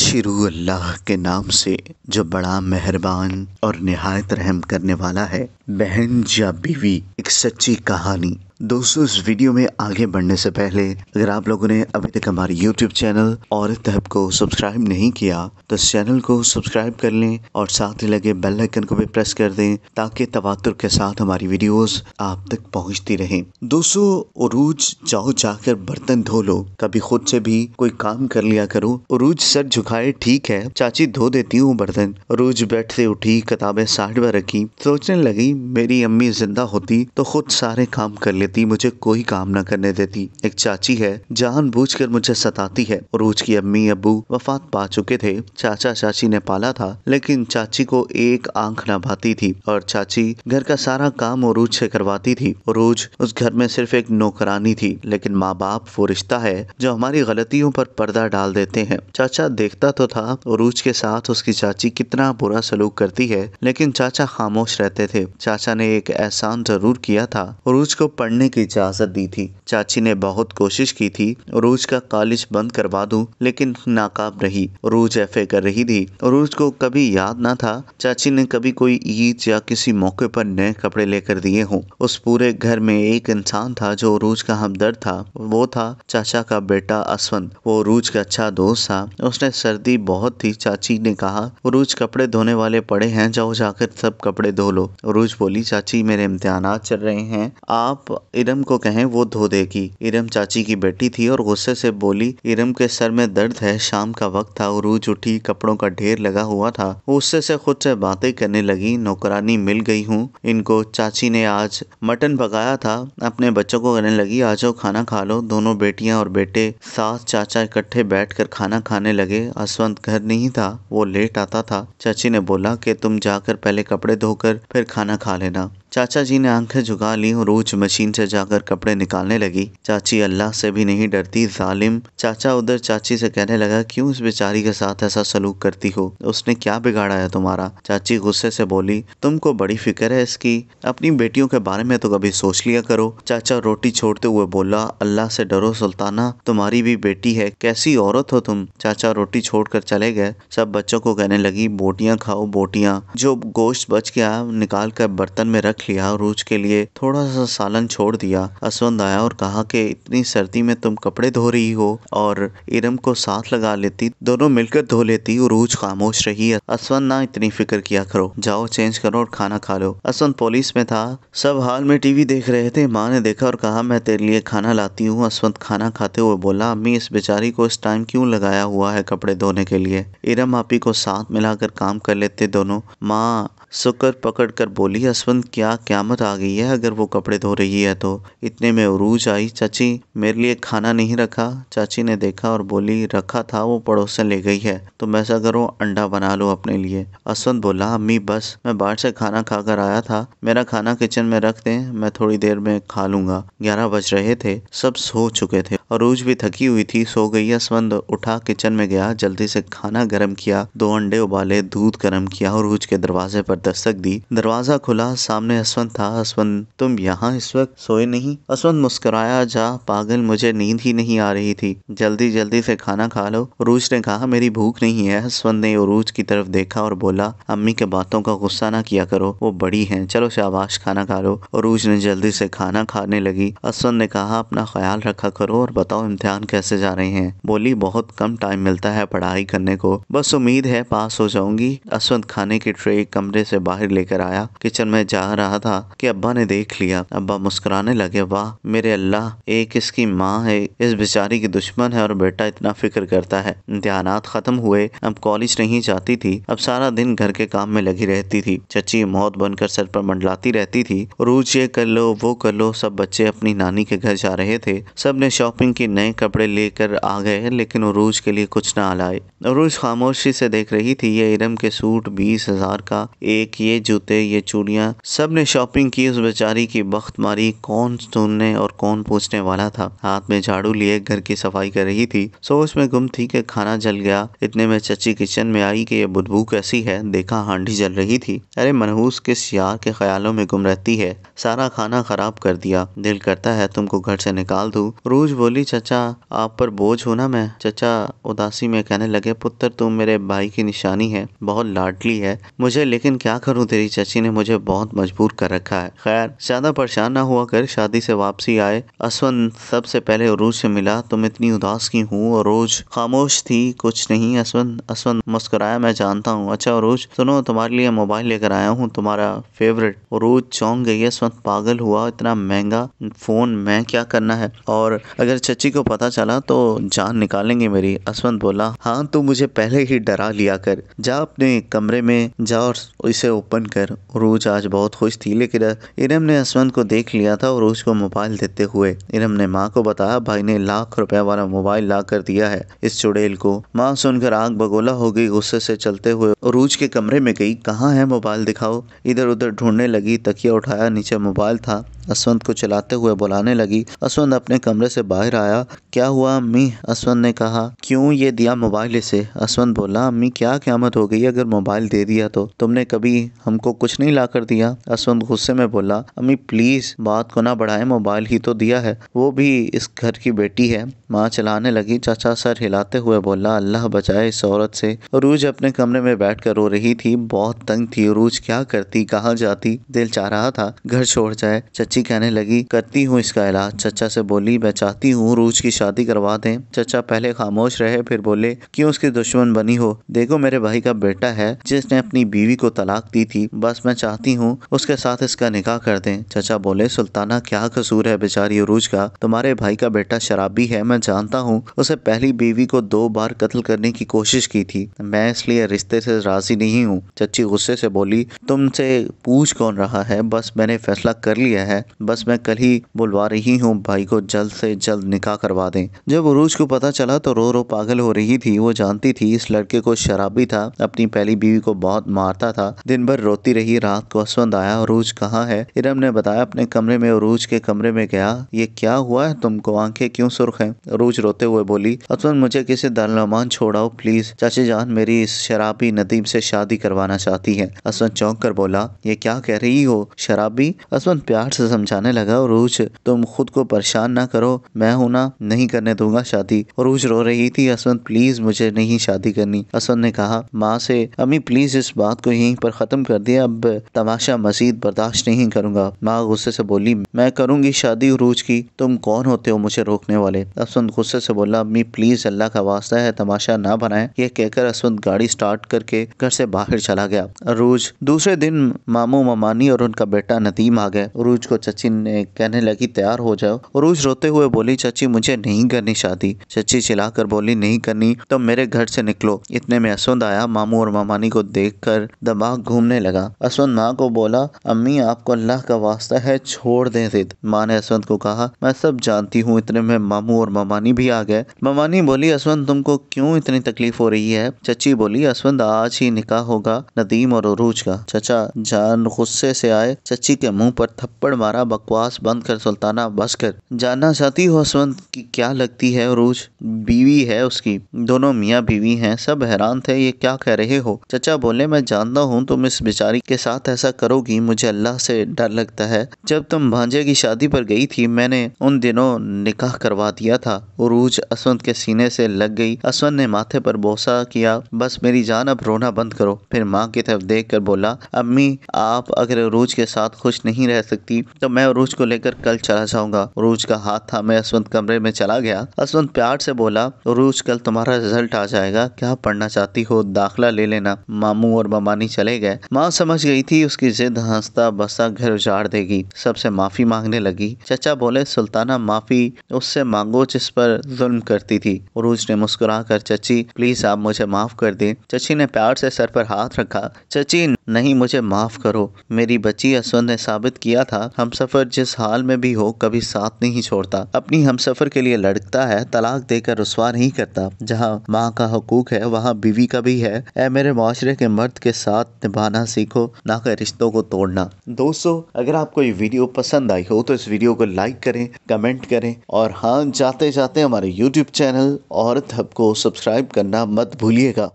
शुरू अल्लाह के नाम से जो बड़ा मेहरबान और निहायत रहम करने वाला है बहन या बीवी एक सच्ची कहानी दोस्तों इस वीडियो में आगे बढ़ने से पहले अगर आप लोगों ने अभी तक हमारे YouTube चैनल और तहब को सब्सक्राइब नहीं किया तो इस चैनल को सब्सक्राइब कर लें और साथ ही लगे बेल आइकन को भी प्रेस कर दें ताकि तवातुर के साथ हमारी वीडियोस आप तक पहुंचती रहें दोस्तों उरूज जाओ जाकर बर्तन धो लो कभी खुद से भी कोई काम कर लिया करो उरूज सर झुकाए ठीक है चाची धो देती हूँ बर्तन उरूज बैठते उठी किताबें साइड पर रखी सोचने लगी मेरी अम्मी जिंदा होती तो खुद सारे काम कर लेती देती मुझे कोई काम न करने देती एक चाची है जान बूझ कर मुझे सताती है रोज की अम्मी अबू वफात पा चुके थे चाचा चाची ने पाला था लेकिन चाची को एक आंख न भाती थी और चाची घर का सारा काम उरूज से करवाती थी रोज उस घर में सिर्फ एक नौकरानी थी लेकिन माँ बाप वो रिश्ता है जो हमारी गलतियों पर पर्दा डाल देते हैं चाचा देखता तो था रूज के साथ उसकी चाची कितना बुरा सलूक करती है लेकिन चाचा खामोश रहते थे चाचा ने एक एहसान जरूर किया था रूज को पढ़ने खोलने की इजाज़त दी थी चाची ने बहुत कोशिश की थी रूज का कॉलेज बंद करवा दूं लेकिन नाकाम रही रूज एफ कर रही थी रूज को कभी याद ना था चाची ने कभी कोई ईद या किसी मौके पर नए कपड़े लेकर दिए हों उस पूरे घर में एक इंसान था जो रूज का हमदर्द था वो था चाचा का बेटा असवंत वो रूज का अच्छा दोस्त था उसने सर्दी बहुत थी चाची ने कहा रूज कपड़े धोने वाले पड़े हैं जाओ जाकर सब कपड़े धो लो रूज बोली चाची मेरे इम्तहान चल रहे हैं आप इरम को कहें वो धो देगी इरम चाची की बेटी थी और गुस्से से बोली इरम के सर में दर्द है शाम का वक्त था रूज उठी कपड़ों का ढेर लगा हुआ था गुस्से से खुद से बातें करने लगी नौकरानी मिल गई हूँ इनको चाची ने आज मटन पकाया था अपने बच्चों को कहने लगी आ जाओ खाना खा लो दोनों बेटियां और बेटे सास चाचा इकट्ठे कर खाना खाने लगे असवंत घर नहीं था वो लेट आता था चाची ने बोला कि तुम जाकर पहले कपड़े धोकर फिर खाना खा लेना चाचा जी ने आंखें झुका ली और रोज मशीन से जाकर कपड़े निकालने लगी चाची अल्लाह से भी नहीं डरती जालिम चाचा उधर चाची से कहने लगा क्यों इस बेचारी के साथ ऐसा सलूक करती हो उसने क्या बिगाड़ा है तुम्हारा चाची गुस्से से बोली तुमको बड़ी फिक्र है इसकी अपनी बेटियों के बारे में तो कभी सोच लिया करो चाचा रोटी छोड़ते हुए बोला अल्लाह से डरो सुल्ताना तुम्हारी भी बेटी है कैसी औरत हो तुम चाचा रोटी कर चले गए सब बच्चों को कहने लगी बोटियाँ खाओ बोटियाँ जो गोश्त बच गया निकाल कर बर्तन में रख रख लिया रोज के लिए थोड़ा सा सालन छोड़ दिया असवंद आया और कहा कि इतनी सर्दी में तुम कपड़े धो रही हो और इरम को साथ लगा लेती दोनों मिलकर धो लेती उरूज खामोश रही असवन ना इतनी फिक्र किया करो जाओ चेंज करो और खाना खा लो असवंत पुलिस में था सब हाल में टीवी देख रहे थे माँ ने देखा और कहा मैं तेरे लिए खाना लाती हूँ असवंत खाना खाते हुए बोला अम्मी इस बेचारी को इस टाइम क्यों लगाया हुआ है कपड़े धोने के लिए इरम आपी को साथ मिलाकर काम कर लेते दोनों माँ सुकर पकड़ कर बोली असवंत क्या क्या मत आ गई है अगर वो कपड़े धो रही है तो इतने में उरूज आई चाची मेरे लिए खाना नहीं रखा चाची ने देखा और बोली रखा था वो से ले गई है तो मैं ऐसा करूँ अंडा बना लो अपने लिए असवंत बोला अम्मी बस मैं बाहर से खाना खाकर आया था मेरा खाना किचन में रख दें मैं थोड़ी देर में खा लूंगा ग्यारह बज रहे थे सब सो चुके थे अरूज भी थकी हुई थी सो गई असवंत उठा किचन में गया जल्दी से खाना गर्म किया दो अंडे उबाले दूध गर्म किया और रूज के दरवाजे पर दस्तक दी दरवाजा खुला सामने अस्वथ था अस्वथ तुम यहाँ इस वक्त सोए नहीं अस्वथ मुस्कुराया जा पागल मुझे नींद ही नहीं आ रही थी जल्दी जल्दी से खाना खा लो रूज ने कहा मेरी भूख नहीं है अस्वथ ने रूज की तरफ देखा और बोला अम्मी के बातों का गुस्सा ना किया करो वो बड़ी हैं चलो शाबाश खाना खा लो रूज ने जल्दी से खाना खाने लगी अस्वथ ने कहा अपना ख्याल रखा करो और बताओ इम्तिहान कैसे जा रहे हैं बोली बहुत कम टाइम मिलता है पढ़ाई करने को बस उम्मीद है पास हो जाऊंगी असवंत खाने की ट्रे कमरे से बाहर लेकर आया किचन में जा रहा रहा था कि अब्बा ने देख लिया अब्बा मुस्कुराने लगे वाह मेरे अल्लाह एक इसकी माँ है इस बेचारी की दुश्मन है और बेटा इतना फिक्र करता है इम्तहान ख़त्म हुए अब कॉलेज नहीं जाती थी अब सारा दिन घर के काम में लगी रहती थी चची मौत बनकर सर पर मंडलाती रहती थी रूज ये कर लो वो कर लो सब बच्चे अपनी नानी के घर जा रहे थे सब ने शॉपिंग के नए कपड़े लेकर आ गए लेकिन रोज के लिए कुछ ना लाए रोज खामोशी से देख रही थी ये इरम के सूट बीस हजार का एक ये जूते ये चूड़िया सब ने शॉपिंग की उस बेचारी की बख्त मारी कौन सुनने और कौन पूछने वाला था हाथ में झाड़ू लिए घर की सफाई कर रही थी सोच में गुम थी कि खाना जल गया इतने में चची किचन में आई कि ये बुदबू कैसी है देखा हांडी जल रही थी अरे मनहूस किस यार के ख्यालों में गुम रहती है सारा खाना खराब कर दिया दिल करता है तुमको घर से निकाल दू रोज बोली चचा आप पर बोझ हो ना मैं चचा उदासी में कहने लगे पुत्र तुम मेरे भाई की निशानी है बहुत लाडली है मुझे लेकिन क्या करूँ तेरी चची ने मुझे बहुत मजबूर दूर कर रखा है खैर ज्यादा परेशान ना हुआ कर शादी से वापसी आए असवन सबसे पहले अरूज से मिला तुम इतनी उदास की हूँ अरूज खामोश थी कुछ नहीं असवन असवन मुस्कुराया मैं जानता हूँ अच्छा अरूज सुनो तुम्हारे लिए मोबाइल लेकर आया हूँ तुम्हारा फेवरेट अरूज चौंक गई असवंत पागल हुआ इतना महंगा फोन मैं क्या करना है और अगर चची को पता चला तो जान निकालेंगे मेरी असवंत बोला हाँ तू मुझे पहले ही डरा लिया कर जा अपने कमरे में जा और इसे ओपन कर रोज आज बहुत खुश खुश थी लेकिन इरम ने असवंत को देख लिया था और उसको मोबाइल देते हुए इरम ने माँ को बताया भाई ने लाख रुपए वाला मोबाइल ला कर दिया है इस चुड़ैल को माँ सुनकर आग बगोला हो गई गुस्से से चलते हुए रूज के कमरे में गई कहाँ है मोबाइल दिखाओ इधर उधर ढूंढने लगी तकिया उठाया नीचे मोबाइल था असवंत को चलाते हुए बुलाने लगी असवंत अपने कमरे से बाहर आया क्या हुआ अम्मी असवंत ने कहा क्यों ये दिया मोबाइल इसे असवंत बोला अम्मी क्या क्यामत हो गई अगर मोबाइल दे दिया तो तुमने कभी हमको कुछ नहीं ला कर दिया मासूम गुस्से में बोला अम्मी प्लीज़ बात को ना बढ़ाए मोबाइल ही तो दिया है वो भी इस घर की बेटी है माँ चलाने लगी चाचा सर हिलाते हुए बोला अल्लाह बचाए इस औरत से रूज अपने कमरे में बैठ रो रही थी बहुत तंग थी रूज क्या करती कहाँ जाती दिल चाह रहा था घर छोड़ जाए चची कहने लगी करती हूँ इसका इलाज चचा से बोली मैं चाहती हूँ रूज की शादी करवा दें चचा पहले खामोश रहे फिर बोले क्यों उसकी दुश्मन बनी हो देखो मेरे भाई का बेटा है जिसने अपनी बीवी को तलाक दी थी बस मैं चाहती हूँ उसका उसके साथ इसका निकाह कर दें चाचा बोले सुल्ताना क्या कसूर है बेचारी अरूज का तुम्हारे भाई का बेटा शराबी है मैं जानता हूँ उसे पहली बीवी को दो बार कत्ल करने की कोशिश की थी मैं इसलिए रिश्ते से राजी नहीं हूँ चची गुस्से से बोली तुमसे पूछ कौन रहा है बस मैंने फैसला कर लिया है बस मैं कल ही बुलवा रही हूँ भाई को जल्द से जल्द निकाह करवा दें जब उरूज को पता चला तो रो रो पागल हो रही थी वो जानती थी इस लड़के को शराबी था अपनी पहली बीवी को बहुत मारता था दिन भर रोती रही रात को हसबंद आया अरूज कहाँ है इरम ने बताया अपने कमरे में अरूज के कमरे में गया ये क्या हुआ है तुमको आंखें क्यों सुर्ख हैं अरूज रोते हुए बोली अतवन मुझे किसी दारमान छोड़ाओ प्लीज चाची जान मेरी इस शराबी नदीम से शादी करवाना चाहती है असवन चौंक कर बोला ये क्या कह रही हो शराबी असवन प्यार से समझाने लगा अरूज तुम खुद को परेशान ना करो मैं हूं ना नहीं करने दूंगा शादी अरूज रो रही थी असवन प्लीज मुझे नहीं शादी करनी असवन ने कहा माँ से अम्मी प्लीज इस बात को यहीं पर खत्म कर दिया अब तमाशा मसीह मजीद बर्दाश्त नहीं करूंगा माँ गुस्से से बोली मैं करूंगी शादी उरूज की तुम कौन होते हो मुझे रोकने वाले असवंत गुस्से से बोला अम्मी प्लीज़ अल्लाह का वास्ता है तमाशा ना बनाए ये कहकर असवंत गाड़ी स्टार्ट करके घर से बाहर चला गया अरूज दूसरे दिन मामू ममानी और उनका बेटा नदीम आ गए अरूज को चची ने कहने लगी तैयार हो जाओ अरूज रोते हुए बोली चची मुझे नहीं करनी शादी चची चिल्लाकर बोली नहीं करनी तो मेरे घर से निकलो इतने में असवंत आया मामू और मामानी को देखकर दिमाग घूमने लगा असवंत माँ को बोला अम्मी आपको अल्लाह का वास्ता है छोड़ दें जिद माँ ने असवंत को कहा मैं सब जानती हूँ इतने में मामू और ममानी भी आ गए ममानी बोली असवंत तुमको क्यों इतनी तकलीफ हो रही है चची बोली असवंत आज ही निकाह होगा नदीम और अरूज का चचा जान गुस्से से आए चची के मुंह पर थप्पड़ मारा बकवास बंद कर सुल्ताना बस कर जानना चाहती हो असवंत की क्या लगती है अरूज बीवी है उसकी दोनों मियाँ बीवी हैं सब हैरान थे ये क्या कह रहे हो चचा बोले मैं जानता हूँ तुम इस बेचारी के साथ ऐसा करोगी मुझे अल्लाह से डर लगता है जब तुम भांजे की शादी पर गई थी मैंने उन दिनों निकाह करवा दिया था उरूज असवंत के सीने से लग गई असवंत ने माथे पर बोसा किया बस मेरी जान अब रोना बंद करो फिर माँ की तरफ देख कर बोला अम्मी आप अगर उरूज के साथ खुश नहीं रह सकती तो मैं उरूज को लेकर कल चला जाऊंगा उरूज का हाथ था मैं असवंत कमरे में चला गया असवंत प्यार से बोला उरूज कल तुम्हारा रिजल्ट आ जाएगा क्या पढ़ना चाहती हो दाखिला ले लेना मामू और ममानी चले गए माँ समझ गई थी उसकी जिद हाँ संस्था बसा घर उजाड़ देगी सबसे माफ़ी मांगने लगी चचा बोले सुल्ताना माफ़ी उससे मांगो जिस पर जुल्म करती थी उरूज ने मुस्कुरा कर चची प्लीज़ आप मुझे माफ़ कर दें चची ने प्यार से सर पर हाथ रखा चची नहीं मुझे माफ़ करो मेरी बच्ची असवन ने साबित किया था हम सफ़र जिस हाल में भी हो कभी साथ नहीं छोड़ता अपनी हम सफ़र के लिए लड़कता है तलाक देकर रसवा नहीं करता जहाँ माँ का हकूक है वहाँ बीवी का भी है ए मेरे माशरे के मर्द के साथ निभाना सीखो ना कि रिश्तों को तोड़ना दोस्तों अगर आपको ये वीडियो पसंद आई हो तो इस वीडियो को लाइक करें कमेंट करें और हाँ जाते जाते हमारे यूट्यूब चैनल औरत हब को सब्सक्राइब करना मत भूलिएगा